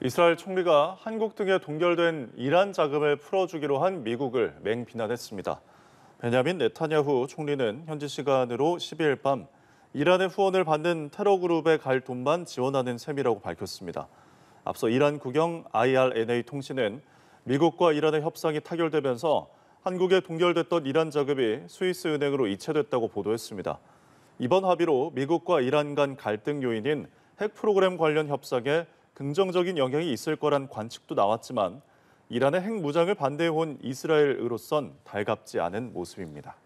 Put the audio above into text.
이스라엘 총리가 한국 등에 동결된 이란 자금을 풀어주기로 한 미국을 맹비난했습니다. 베냐민 네타냐후 총리는 현지 시간으로 12일 밤 이란의 후원을 받는 테러 그룹에 갈 돈만 지원하는 셈이라고 밝혔습니다. 앞서 이란 국영 IRNA 통신은 미국과 이란의 협상이 타결되면서 한국에 동결됐던 이란 자금이 스위스 은행으로 이체됐다고 보도했습니다. 이번 합의로 미국과 이란 간 갈등 요인인 핵 프로그램 관련 협상에 긍정적인 영향이 있을 거란 관측도 나왔지만 이란의 핵무장을 반대해온 이스라엘으로선 달갑지 않은 모습입니다.